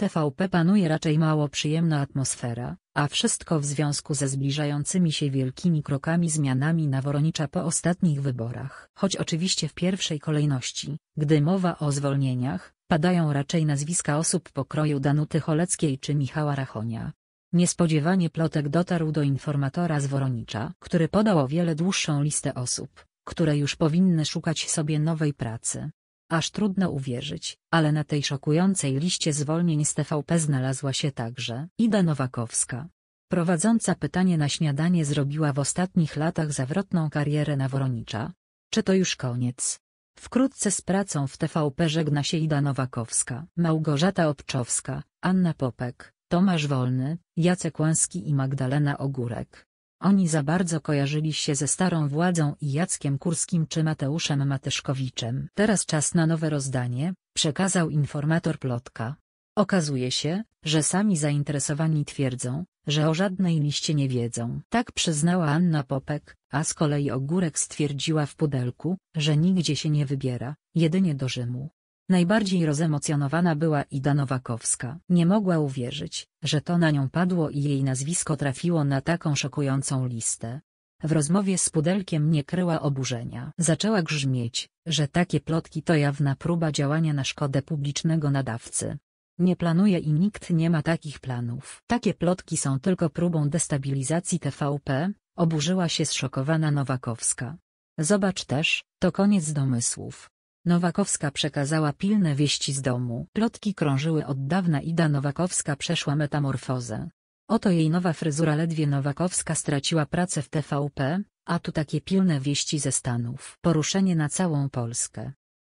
TVP panuje raczej mało przyjemna atmosfera, a wszystko w związku ze zbliżającymi się wielkimi krokami zmianami na Woronicza po ostatnich wyborach. Choć oczywiście w pierwszej kolejności, gdy mowa o zwolnieniach, padają raczej nazwiska osób pokroju Danuty Choleckiej czy Michała Rachonia. Niespodziewanie plotek dotarł do informatora z Woronicza, który podał o wiele dłuższą listę osób, które już powinny szukać sobie nowej pracy. Aż trudno uwierzyć, ale na tej szokującej liście zwolnień z TVP znalazła się także Ida Nowakowska. Prowadząca pytanie na śniadanie zrobiła w ostatnich latach zawrotną karierę na Woronicza. Czy to już koniec? Wkrótce z pracą w TVP żegna się Ida Nowakowska, Małgorzata Obczowska, Anna Popek, Tomasz Wolny, Jacek Łęski i Magdalena Ogórek. Oni za bardzo kojarzyli się ze starą władzą i Jackiem Kurskim czy Mateuszem Matyszkowiczem. Teraz czas na nowe rozdanie, przekazał informator Plotka. Okazuje się, że sami zainteresowani twierdzą, że o żadnej liście nie wiedzą. Tak przyznała Anna Popek, a z kolei Ogórek stwierdziła w pudelku, że nigdzie się nie wybiera, jedynie do Rzymu. Najbardziej rozemocjonowana była Ida Nowakowska. Nie mogła uwierzyć, że to na nią padło i jej nazwisko trafiło na taką szokującą listę. W rozmowie z Pudelkiem nie kryła oburzenia. Zaczęła grzmieć, że takie plotki to jawna próba działania na szkodę publicznego nadawcy. Nie planuje i nikt nie ma takich planów. Takie plotki są tylko próbą destabilizacji TVP, oburzyła się zszokowana Nowakowska. Zobacz też, to koniec domysłów. Nowakowska przekazała pilne wieści z domu. Plotki krążyły od dawna Ida Nowakowska przeszła metamorfozę. Oto jej nowa fryzura ledwie Nowakowska straciła pracę w TVP, a tu takie pilne wieści ze Stanów. Poruszenie na całą Polskę.